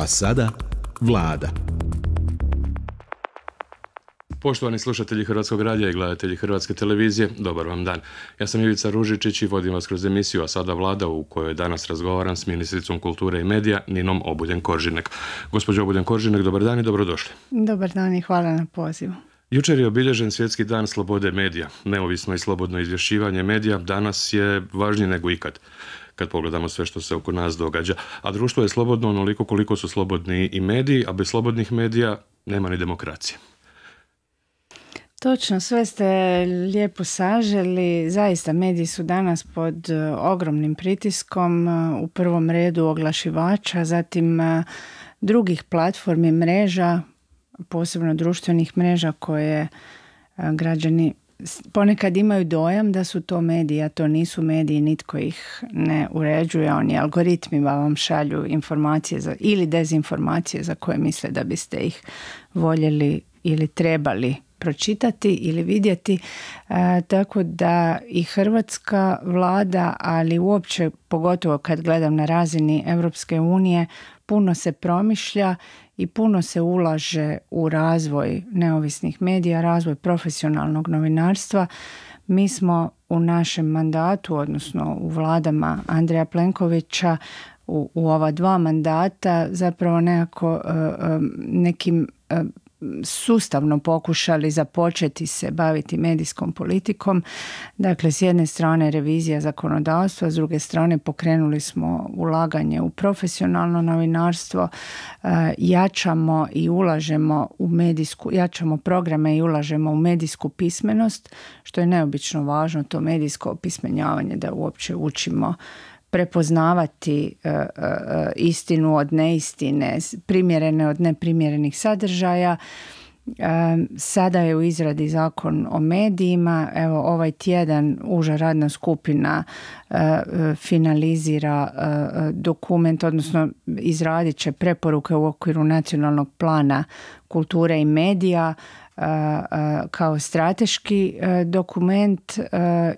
A sada vlada. Poštovani slušatelji Hrvatskog radija i gledatelji Hrvatske televizije, dobar vam dan. Ja sam Ivica Ružičić i vodim vas kroz emisiju A sada vlada u kojoj danas razgovaram s ministricom kulture i medija Ninom Obuljen Koržinek. Gospođo Obuljen Koržinek, dobar dan i dobrodošli. Dobar dan i hvala na pozivu. Jučer je obilježen Svjetski dan slobode medija. Neovisno i slobodno izvješćivanje medija danas je važnije nego ikad kad pogledamo sve što se oko nas događa. A društvo je slobodno onoliko koliko su slobodni i mediji, a bez slobodnih medija nema ni demokracije. Točno, sve ste lijepo saželi. Zaista, mediji su danas pod e, ogromnim pritiskom, e, u prvom redu oglašivača, zatim e, drugih platformi mreža, posebno društvenih mreža koje građani ponekad imaju dojam da su to mediji, a to nisu mediji, nitko ih ne uređuje, oni algoritmima vam šalju informacije za, ili dezinformacije za koje misle da biste ih voljeli ili trebali pročitati ili vidjeti. E, tako da i hrvatska vlada, ali uopće pogotovo kad gledam na razini Europske unije, puno se promišlja i puno se ulaže u razvoj neovisnih medija, razvoj profesionalnog novinarstva. Mi smo u našem mandatu, odnosno u vladama Andreja Plenkovića, u, u ova dva mandata zapravo nekako e, e, nekim e, sustavno pokušali započeti se baviti medijskom politikom. Dakle, s jedne strane revizija zakonodavstva, s druge strane pokrenuli smo ulaganje u profesionalno novinarstvo, eh, jačamo i ulažemo u medijsku, jačamo programe i ulažemo u medijsku pismenost, što je neobično važno, to medijsko pismenjavanje da uopće učimo prepoznavati e, e, e, istinu od neistine, primjerene od neprimjerenih sadržaja. Sada je u izradi zakon o medijima. Evo ovaj tjedan uža radna skupina finalizira dokument, odnosno izradit će preporuke u okviru nacionalnog plana kulture i medija kao strateški dokument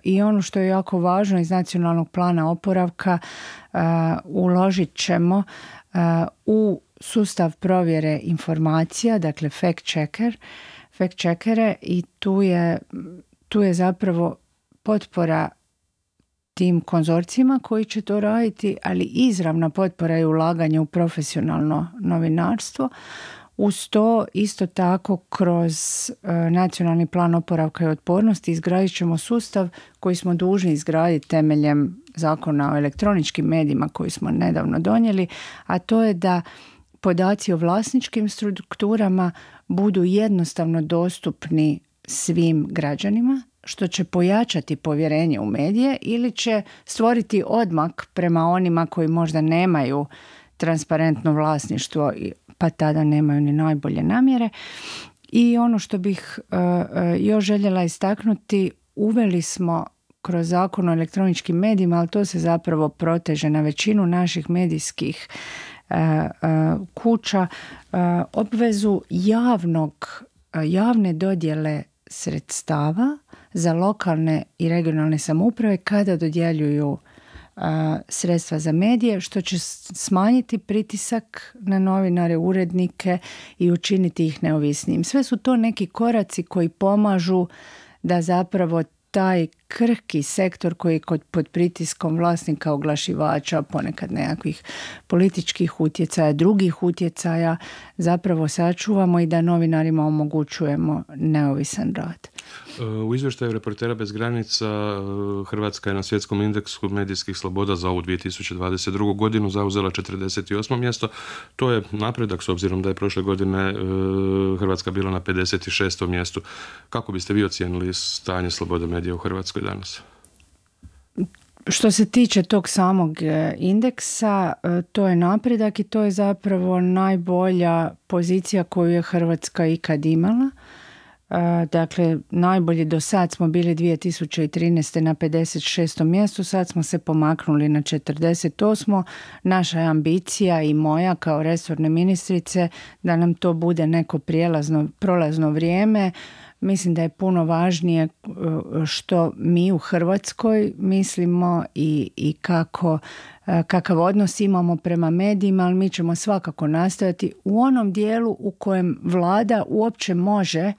i ono što je jako važno iz nacionalnog plana oporavka uložit ćemo u sustav provjere informacija, dakle fact checker, fact checkere i tu je, tu je zapravo potpora tim konzorcijima koji će to raditi, ali izravna potpora je ulaganje u profesionalno novinarstvo uz to isto tako kroz e, nacionalni plan oporavka i otpornosti izgradit ćemo sustav koji smo dužni izgraditi temeljem zakona o elektroničkim medijima koji smo nedavno donijeli, a to je da podaci o vlasničkim strukturama budu jednostavno dostupni svim građanima, što će pojačati povjerenje u medije ili će stvoriti odmak prema onima koji možda nemaju transparentno vlasništvo i pa tada nemaju ni najbolje namjere. I ono što bih e, e, još željela istaknuti, uveli smo kroz zakon o elektroničkim medijima, ali to se zapravo proteže na većinu naših medijskih e, kuća, obvezu javnog, javne dodjele sredstava za lokalne i regionalne samouprave kada dodjeljuju sredstva za medije što će smanjiti pritisak na novinare, urednike i učiniti ih neovisnim Sve su to neki koraci koji pomažu da zapravo taj krhki sektor koji je pod pritiskom vlasnika oglašivača, ponekad nekakvih političkih utjecaja, drugih utjecaja zapravo sačuvamo i da novinarima omogućujemo neovisan rad. E, u izvještaju Reportera bez granica e, Hrvatska je na svjetskom indeksu medijskih sloboda za ovu 2022. godinu zauzela 48. mjesto. To je napredak s obzirom da je prošle godine e, Hrvatska bila na 56. mjestu. Kako biste vi ocijenili stanje slobode medija u Hrvatskoj? danas. Što se tiče tog samog e, indeksa, e, to je napredak i to je zapravo najbolja pozicija koju je Hrvatska ikad imala. E, dakle, najbolji do sad smo bili 2013. na 56. mjestu, sad smo se pomaknuli na 48. Naša je ambicija i moja kao resorne ministrice da nam to bude neko prijelazno, prolazno vrijeme Mislim da je puno važnije e, što mi u Hrvatskoj mislimo i, i kako, e, kakav odnos imamo prema medijima, ali mi ćemo svakako nastojati u onom dijelu u kojem vlada uopće može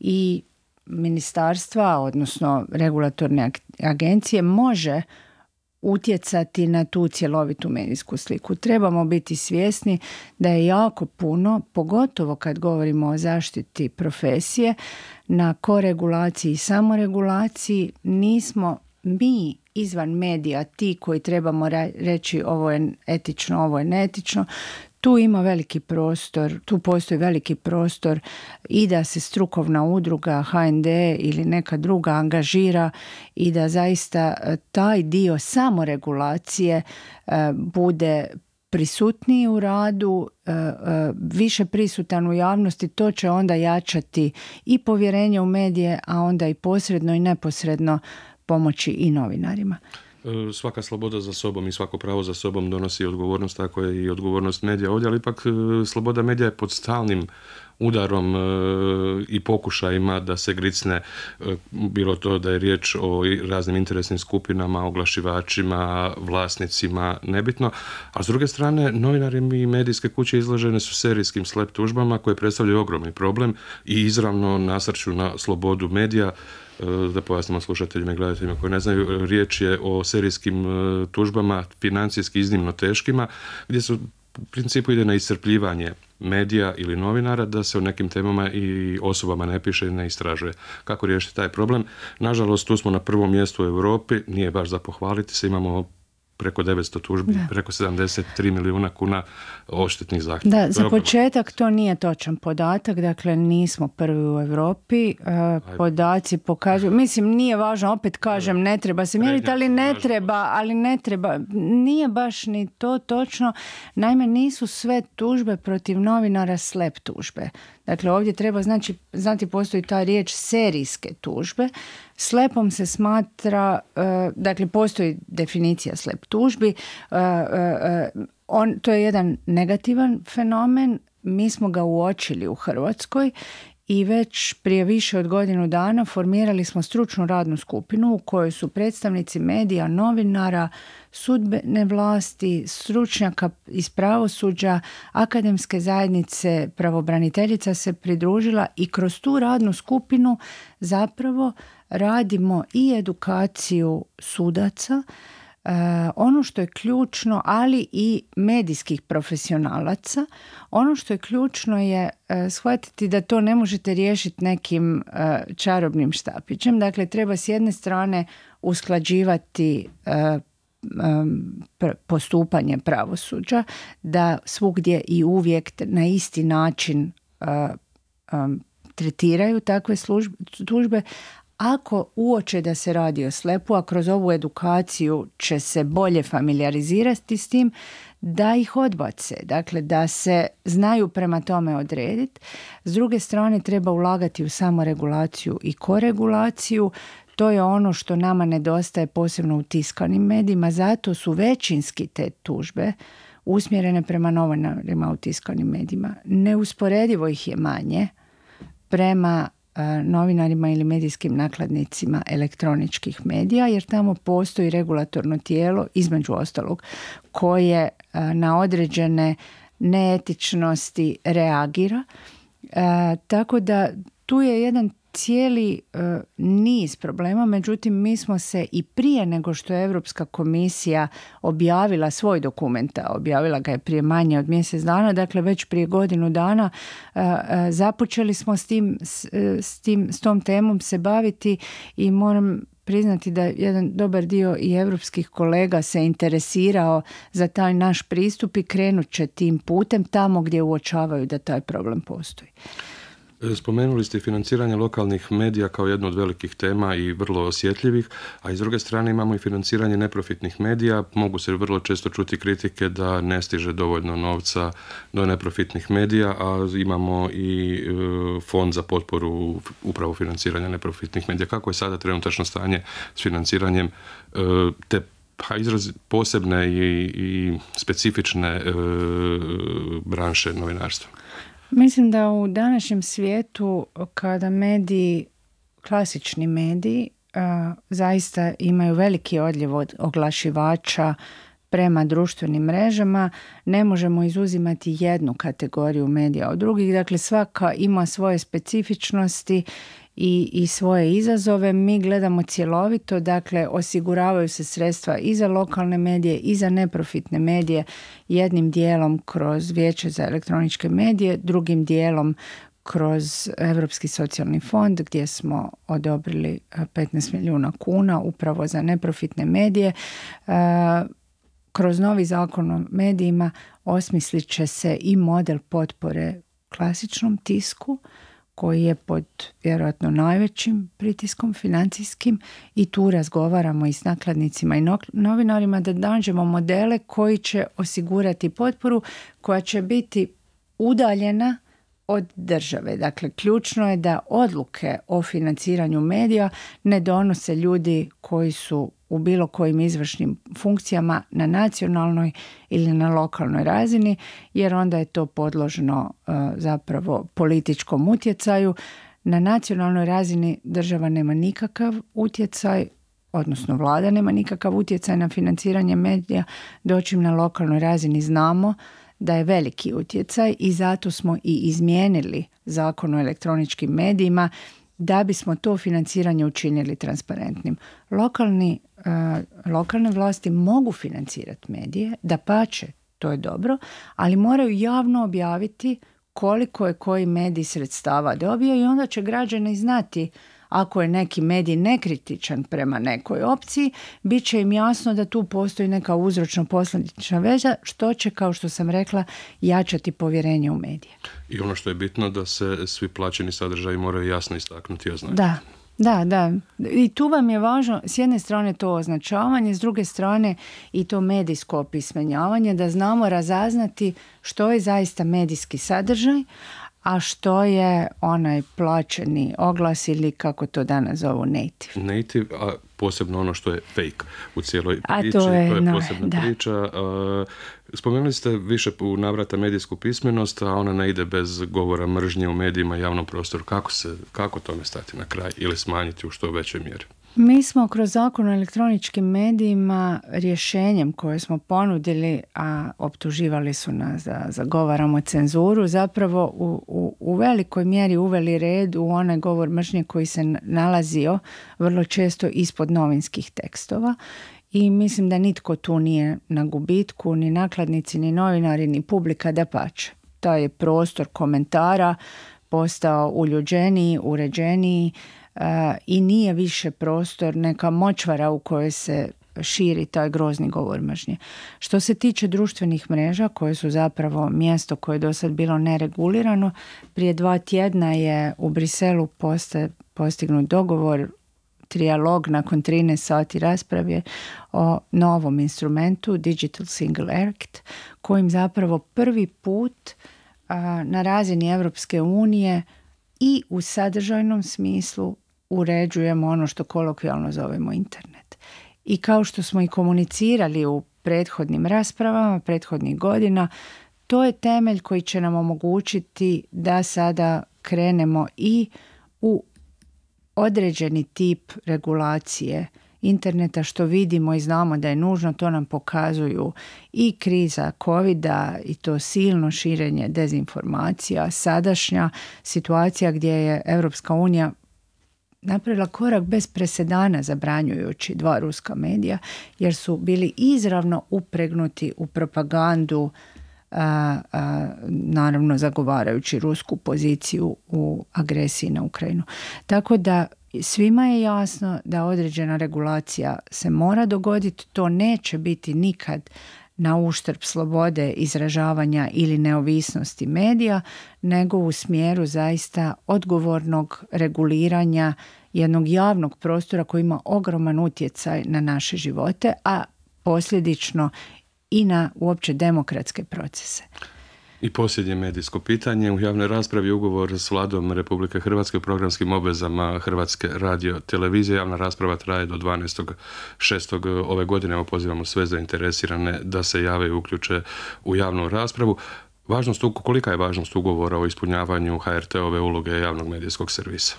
i ministarstva, odnosno regulatorne agencije, može utjecati na tu cjelovitu medijsku sliku. Trebamo biti svjesni da je jako puno, pogotovo kad govorimo o zaštiti profesije, na koregulaciji i samoregulaciji nismo mi izvan medija ti koji trebamo reći ovo je etično, ovo je neetično, tu ima veliki prostor, tu postoji veliki prostor i da se strukovna udruga HND ili neka druga angažira i da zaista e, taj dio samoregulacije e, bude prisutniji u radu, e, više prisutan u javnosti, to će onda jačati i povjerenje u medije, a onda i posredno i neposredno pomoći i novinarima. E, svaka sloboda za sobom i svako pravo za sobom donosi odgovornost, tako je i odgovornost medija ovdje, ali ipak e, sloboda medija je pod stalnim udarom e, i pokušajima da se gricne e, bilo to da je riječ o raznim interesnim skupinama, oglašivačima, vlasnicima, nebitno. A s druge strane, novinari i medijske kuće izložene su serijskim slep tužbama koje predstavljaju ogromni problem i izravno nasrću na slobodu medija e, da pojasnimo slušateljima i gledateljima koji ne znaju, riječ je o serijskim tužbama, financijski iznimno teškima, gdje su u principu ide na iscrpljivanje medija ili novinara da se o nekim temama i osobama ne piše i ne istražuje. Kako riješiti taj problem? Nažalost, tu smo na prvom mjestu u Europi, nije baš za pohvaliti se, imamo preko 900 tužbi, da. preko 73 milijuna kuna oštetnih zahtjeva. Da, za početak to nije točan podatak, dakle nismo prvi u Europi. E, podaci pokazuju, mislim nije važno, opet kažem, ne treba se mjeriti, ali ne treba, ali ne treba, nije baš ni to točno. Naime, nisu sve tužbe protiv novinara slep tužbe. Dakle, ovdje treba znači, znati postoji ta riječ serijske tužbe. Slepom se smatra, e, dakle postoji definicija slep tužbi. E, e, on, to je jedan negativan fenomen mi smo ga uočili u Hrvatskoj i već prije više od godinu dana formirali smo stručnu radnu skupinu u kojoj su predstavnici medija, novinara, sudbene vlasti, stručnjaka iz pravosuđa, akademske zajednice, pravobraniteljica se pridružila i kroz tu radnu skupinu zapravo radimo i edukaciju sudaca, Eh, ono što je ključno, ali i medijskih profesionalaca, ono što je ključno je eh, shvatiti da to ne možete riješiti nekim eh, čarobnim štapićem. Dakle, treba s jedne strane usklađivati postupanje pravosuđa, da svugdje i uvijek na isti način tretiraju takve službe, ako uoče da se radi o slepu, a kroz ovu edukaciju će se bolje familiarizirati s tim, da ih odbace, dakle da se znaju prema tome odrediti. S druge strane treba ulagati u samoregulaciju i koregulaciju, to je ono što nama nedostaje posebno u tiskanim medijima, zato su većinski te tužbe usmjerene prema novinarima u tiskanim medijima. Neusporedivo ih je manje prema E, novinarima ili medijskim nakladnicima elektroničkih medija jer tamo postoji regulatorno tijelo između ostalog koje e, na određene neetičnosti reagira. E, tako da tu je jedan cijeli e, niz problema, međutim mi smo se i prije nego što je Europska komisija objavila svoj dokumenta, objavila ga je prije manje od mjesec dana, dakle već prije godinu dana e, e, započeli smo s tim, s, tim, s tom temom se baviti i moram priznati da jedan dobar dio i europskih kolega se interesirao za taj naš pristup i krenut će tim putem tamo gdje uočavaju da taj problem postoji. Spomenuli ste financiranje lokalnih medija kao jednu od velikih tema i vrlo osjetljivih, a iz druge strane imamo i financiranje neprofitnih medija. Mogu se vrlo često čuti kritike da ne stiže dovoljno novca do neprofitnih medija, a imamo i e, fond za potporu upravo financiranja neprofitnih medija. Kako je sada trenutačno stanje s financiranjem e, te pa posebne i specifične e, branše novinarstva? Mislim da u današnjem svijetu kada mediji, klasični mediji, zaista imaju veliki odljev od oglašivača prema društvenim mrežama, ne možemo izuzimati jednu kategoriju medija od drugih. Dakle, svaka ima svoje specifičnosti i, i svoje izazove. Mi gledamo cjelovito, dakle osiguravaju se sredstva i za lokalne medije i za neprofitne medije jednim dijelom kroz Vijeće za elektroničke medije, drugim dijelom kroz Europski socijalni fond gdje smo odobrili 15 eh, milijuna kuna upravo za neprofitne medije. Eh, kroz novi zakon o medijima osmislit će se i model potpore klasičnom tisku, koji je pod vjerojatno najvećim pritiskom financijskim i tu razgovaramo i s nakladnicima i novinarima da danđemo modele koji će osigurati potporu koja će biti udaljena od države. Dakle, ključno je da odluke o financiranju medija ne donose ljudi koji su u bilo kojim izvršnim funkcijama na nacionalnoj ili na lokalnoj razini, jer onda je to podložno e, zapravo političkom utjecaju. Na nacionalnoj razini država nema nikakav utjecaj, odnosno vlada nema nikakav utjecaj na financiranje medija, im na lokalnoj razini znamo da je veliki utjecaj i zato smo i izmijenili zakon o elektroničkim medijima da bismo to financiranje učinili transparentnim. Lokalni, eh, lokalne vlasti mogu financirati medije, da pače, to je dobro, ali moraju javno objaviti koliko je koji medij sredstava dobio i onda će građani znati ako je neki medij nekritičan prema nekoj opciji, bit će im jasno da tu postoji neka uzročno-posljedična veza, što će, kao što sam rekla, jačati povjerenje u medije. I ono što je bitno da se svi plaćeni sadržaji moraju jasno istaknuti i Da, da, da. I tu vam je važno s jedne strane to označavanje, s druge strane i to medijsko opismenjavanje, da znamo razaznati što je zaista medijski sadržaj, a što je onaj plaćeni oglas ili kako to danas zovu native. Native, a posebno ono što je fake u cijeloj a priči, to je, posebna priča. Spomenuli ste više u navrata medijsku pismenost, a ona ne ide bez govora mržnje u medijima i javnom prostoru. Kako, se, kako tome stati na kraj ili smanjiti u što većoj mjeri? Mi smo kroz zakon o elektroničkim medijima rješenjem koje smo ponudili, a optuživali su nas da zagovaramo cenzuru, zapravo u, u, u velikoj mjeri uveli red u onaj govor mržnje koji se nalazio vrlo često ispod novinskih tekstova i mislim da nitko tu nije na gubitku, ni nakladnici, ni novinari, ni publika da pače. Taj je prostor komentara postao uljuđeniji, uređeniji, E, i nije više prostor neka močvara u kojoj se širi taj grozni govor mržnje. Što se tiče društvenih mreža koje su zapravo mjesto koje je do sad bilo neregulirano, prije dva tjedna je u Briselu postignut dogovor trijalog nakon 13 sati rasprave o novom instrumentu Digital Single Act kojim zapravo prvi put na razini Europske unije i u sadržajnom smislu uređujemo ono što kolokvijalno zovemo internet. I kao što smo i komunicirali u prethodnim raspravama, prethodnih godina, to je temelj koji će nam omogućiti da sada krenemo i u određeni tip regulacije interneta što vidimo i znamo da je nužno, to nam pokazuju i kriza covid i to silno širenje dezinformacija, sadašnja situacija gdje je Europska unija napravila korak bez presedana zabranjujući dva ruska medija jer su bili izravno upregnuti u propagandu naravno zagovarajući rusku poziciju u agresiji na Ukrajinu. Tako da svima je jasno da određena regulacija se mora dogoditi, to neće biti nikad na uštrb slobode izražavanja ili neovisnosti medija, nego u smjeru zaista odgovornog reguliranja jednog javnog prostora koji ima ogroman utjecaj na naše živote, a posljedično i na uopće demokratske procese. I posljednje medijsko pitanje. U javnoj raspravi ugovor s vladom Republike Hrvatske o programskim obvezama Hrvatske radio televizije. Javna rasprava traje do 12.6. ove godine. Evo pozivamo sve zainteresirane da se jave i uključe u javnu raspravu. Važnost, kolika je važnost ugovora o ispunjavanju HRT-ove uloge javnog medijskog servisa?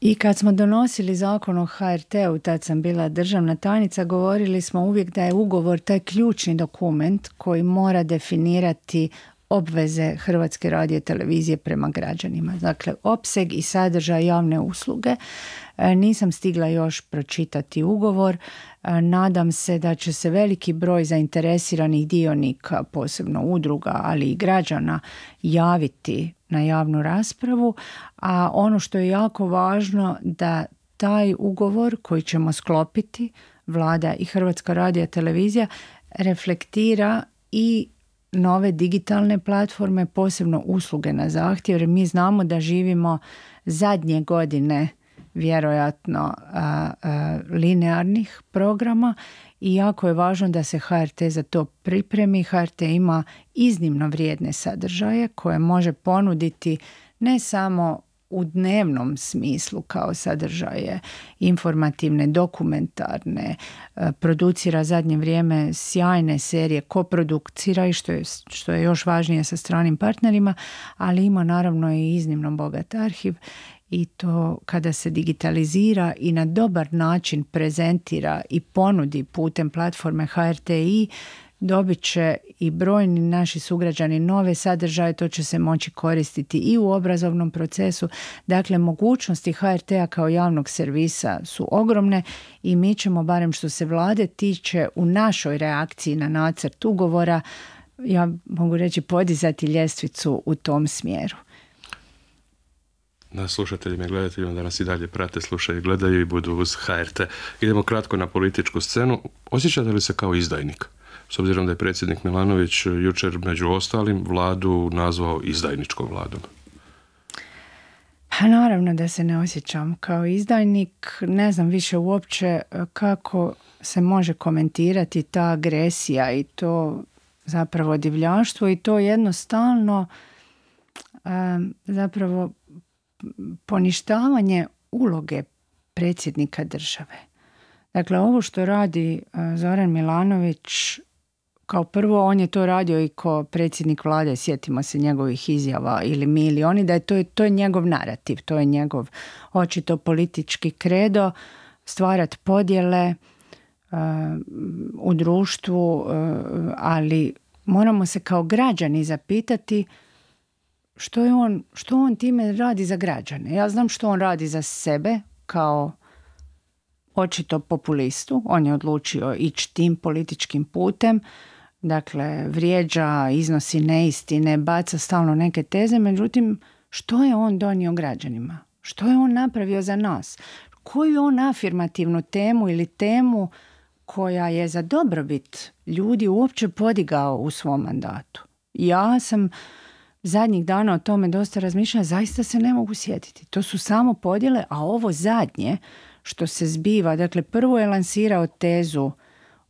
I kad smo donosili zakon o HRT-u, tad sam bila državna tajnica, govorili smo uvijek da je ugovor taj ključni dokument koji mora definirati obveze Hrvatske radije televizije prema građanima. Dakle, opseg i sadržaj javne usluge. E, nisam stigla još pročitati ugovor. E, nadam se da će se veliki broj zainteresiranih dionika, posebno udruga, ali i građana, javiti na javnu raspravu, a ono što je jako važno da taj ugovor koji ćemo sklopiti, vlada i Hrvatska radija televizija, reflektira i nove digitalne platforme, posebno usluge na zahtjev, jer mi znamo da živimo zadnje godine vjerojatno linearnih programa i jako je važno da se HRT za to pripremi. HRT ima iznimno vrijedne sadržaje koje može ponuditi ne samo u dnevnom smislu kao sadržaje informativne, dokumentarne, e, producira zadnje vrijeme sjajne serije, koprodukcira i što je, što je još važnije sa stranim partnerima, ali ima naravno i iznimno bogat arhiv i to kada se digitalizira i na dobar način prezentira i ponudi putem platforme HRTI, dobit će i brojni naši sugrađani nove sadržaje, to će se moći koristiti i u obrazovnom procesu. Dakle, mogućnosti HRT-a kao javnog servisa su ogromne i mi ćemo, barem što se vlade tiče, u našoj reakciji na nacrt ugovora, ja mogu reći, podizati ljestvicu u tom smjeru na slušateljima i gledateljima da nas i dalje prate, slušaju i gledaju i budu uz HRT. Idemo kratko na političku scenu. Osjećate li se kao izdajnik? S obzirom da je predsjednik Milanović eh, jučer među ostalim vladu nazvao izdajničkom vladom. Pa naravno da se ne osjećam kao izdajnik. Ne znam više uopće eh, kako se može komentirati ta agresija i to zapravo divljaštvo i to jednostavno zapravo poništavanje uloge predsjednika države. Dakle, ovo što radi e, Zoran Milanović, kao prvo on je to radio i ko predsjednik vlade, sjetimo se njegovih izjava ili mi ili oni, da je to, je njegov narativ, to je njegov očito politički kredo, stvarat podjele e, u društvu, e, ali moramo se kao građani zapitati što, je on, što on time radi za građane. Ja znam što on radi za sebe kao očito populistu. On je odlučio ići tim političkim putem. Dakle, vrijeđa, iznosi neistine, baca stalno neke teze. Međutim, što je on donio građanima? Što je on napravio za nas? Koju on afirmativnu temu ili temu koja je za dobrobit ljudi uopće podigao u svom mandatu? Ja sam zadnjih dana o tome dosta razmišljam. zaista se ne mogu sjetiti. To su samo podjele, a ovo zadnje što se zbiva, dakle prvo je lansirao tezu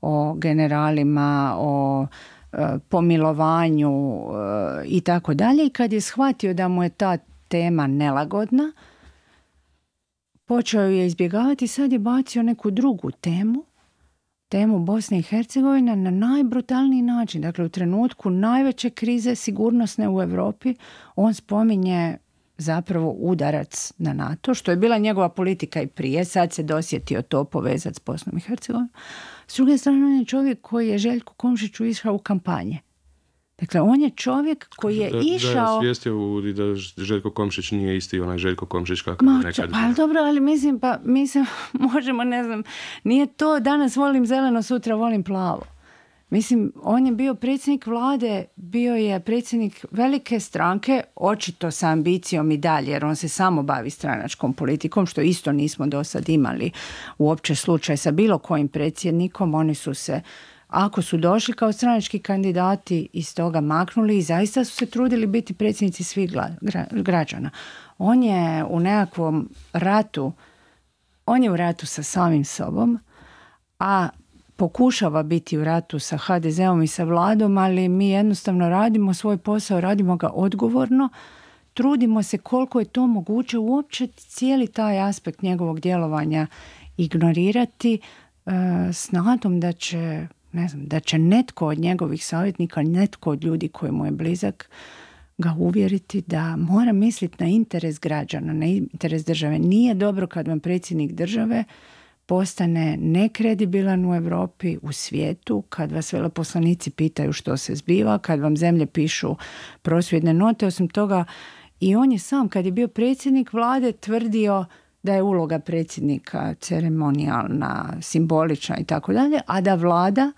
o generalima, o e, pomilovanju e, i tako dalje i kad je shvatio da mu je ta tema nelagodna, počeo je izbjegavati, sad je bacio neku drugu temu temu Bosne i Hercegovine na najbrutalniji način. Dakle, u trenutku najveće krize sigurnosne u Europi on spominje zapravo udarac na NATO, što je bila njegova politika i prije. Sad se dosjetio to povezat s Bosnom i Hercegovinom. S druge strane, on je čovjek koji je Željku Komšiću išao u kampanje. Dakle, on je čovjek koji je išao... Da, u, da Željko Komšić nije isti onaj Željko Komšić kakav Ma, nekad. Pa dobro, ali mislim, pa mi se možemo, ne znam, nije to danas volim zeleno, sutra volim plavo. Mislim, on je bio predsjednik vlade, bio je predsjednik velike stranke, očito sa ambicijom i dalje, jer on se samo bavi stranačkom politikom, što isto nismo do sad imali uopće slučaj sa bilo kojim predsjednikom. Oni su se ako su došli kao stranički kandidati iz toga maknuli i zaista su se trudili biti predsjednici svih građana. On je u nekakvom ratu, on je u ratu sa samim sobom, a pokušava biti u ratu sa HDZ-om i sa vladom, ali mi jednostavno radimo svoj posao, radimo ga odgovorno, trudimo se koliko je to moguće uopće cijeli taj aspekt njegovog djelovanja ignorirati eh, s nadom da će ne znam, da će netko od njegovih savjetnika, netko od ljudi koji mu je blizak, ga uvjeriti da mora misliti na interes građana, na interes države. Nije dobro kad vam predsjednik države postane nekredibilan u Europi, u svijetu, kad vas veleposlanici pitaju što se zbiva, kad vam zemlje pišu prosvjedne note. Osim toga, i on je sam, kad je bio predsjednik vlade, tvrdio da je uloga predsjednika ceremonijalna, simbolična i tako dalje, a da vlada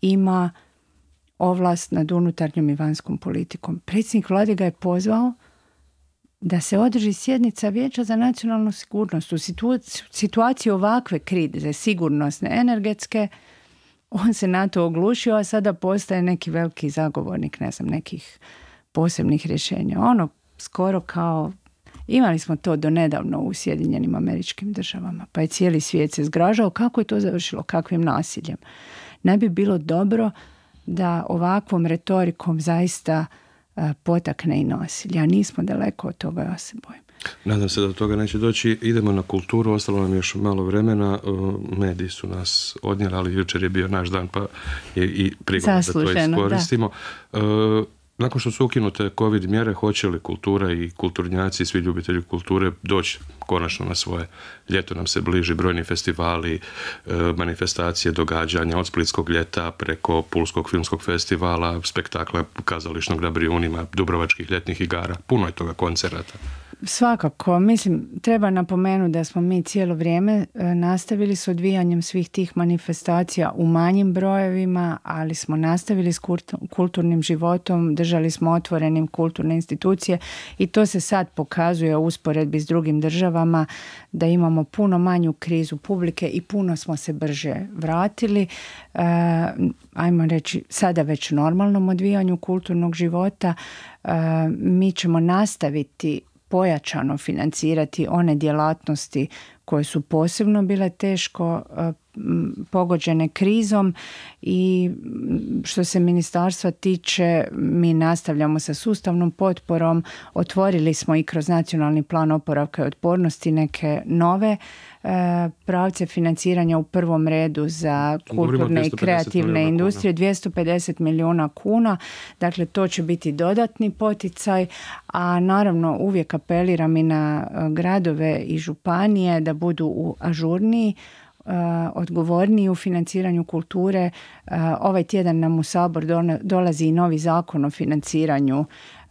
ima ovlast nad unutarnjom i vanjskom politikom. Predsjednik vlade ga je pozvao da se održi sjednica Vijeća za nacionalnu sigurnost. U situaciji ovakve krize, sigurnosne, energetske, on se na to oglušio, a sada postaje neki veliki zagovornik, ne znam, nekih posebnih rješenja. Ono skoro kao Imali smo to do nedavno u Sjedinjenim američkim državama, pa je cijeli svijet se zgražao kako je to završilo, kakvim nasiljem. Ne bi bilo dobro da ovakvom retorikom zaista e, potakne i nasilje, a nismo daleko od toga, ja se bojim. Nadam se da toga neće doći. Idemo na kulturu, ostalo nam još malo vremena. E, mediji su nas odnijeli, ali jučer je bio naš dan, pa je i prigoda da to iskoristimo. Da. E, nakon što su ukinute COVID mjere, hoće li kultura i kulturnjaci i svi ljubitelji kulture doći konačno na svoje? Ljeto nam se bliži, brojni festivali, e, manifestacije, događanja od Splitskog ljeta preko Pulskog filmskog festivala, spektakla kazališnog na Brijunima, Dubrovačkih ljetnih igara, puno je toga koncerata. Svakako, mislim, treba napomenuti da smo mi cijelo vrijeme e, nastavili s odvijanjem svih tih manifestacija u manjim brojevima, ali smo nastavili s kulturnim životom, držali smo otvorenim kulturne institucije i to se sad pokazuje u usporedbi s drugim državama da imamo puno manju krizu publike i puno smo se brže vratili. E, ajmo reći, sada već normalnom odvijanju kulturnog života. E, mi ćemo nastaviti pojačano financirati one djelatnosti koje su posebno bile teško e, pogođene krizom i što se ministarstva tiče mi nastavljamo sa sustavnom potporom. Otvorili smo i kroz nacionalni plan oporavka i otpornosti neke nove e, pravce financiranja u prvom redu za kulturne i kreativne industrije, 250 milijuna kuna, dakle to će biti dodatni poticaj, a naravno uvijek apeliram i na e, gradove i županije da budu u ažurniji, Eh, odgovorniji u financiranju kulture. Eh, ovaj tjedan nam u Sabor dolazi i novi zakon o financiranju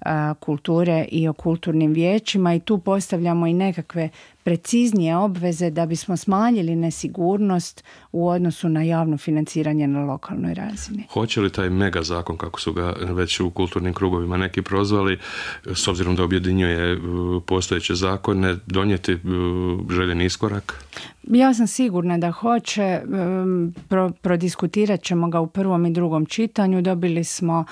eh, kulture i o kulturnim vijećima i tu postavljamo i nekakve preciznije obveze da bismo smanjili nesigurnost u odnosu na javno financiranje na lokalnoj razini. Hoće li taj mega zakon, kako su ga već u kulturnim krugovima neki prozvali, s obzirom da objedinjuje e, postojeće zakone, donijeti e, željeni iskorak? Ja sam sigurna da hoće. E, pro, prodiskutirat ćemo ga u prvom i drugom čitanju. Dobili smo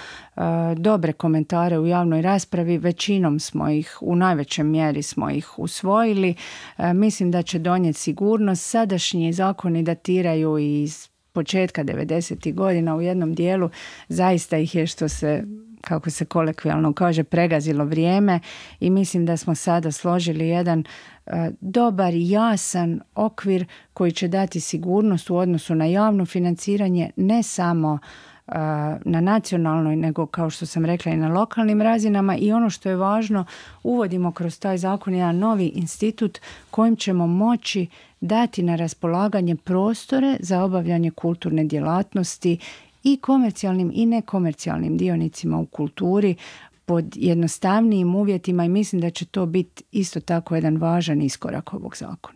dobre komentare u javnoj raspravi. Većinom smo ih, u najvećem mjeri smo ih usvojili. E, mislim da će donijeti sigurnost. Sadašnji zakoni datiraju iz početka 90. godina u jednom dijelu zaista ih je što se kako se kolekvijalno kaže, pregazilo vrijeme i mislim da smo sada složili jedan e, dobar i jasan okvir koji će dati sigurnost u odnosu na javno financiranje ne samo na nacionalnoj nego kao što sam rekla i na lokalnim razinama i ono što je važno uvodimo kroz taj zakon jedan novi institut kojim ćemo moći dati na raspolaganje prostore za obavljanje kulturne djelatnosti i komercijalnim i nekomercijalnim dionicima u kulturi pod jednostavnijim uvjetima i mislim da će to biti isto tako jedan važan iskorak ovog zakona.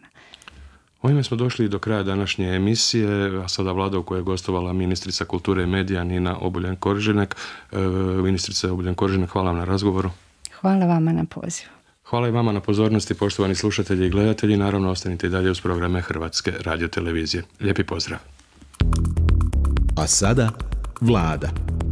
Ovime smo došli do kraja današnje emisije, a sada vlada u kojoj je gostovala ministrica kulture i medija Nina Obuljan-Koržinek. E, ministrice Obuljan-Koržinek, hvala vam na razgovoru. Hvala vama na pozivu. Hvala i vama na pozornosti, poštovani slušatelji i gledatelji. Naravno, ostanite i dalje uz programe Hrvatske radiotelevizije. Lijepi pozdrav. A sada vlada.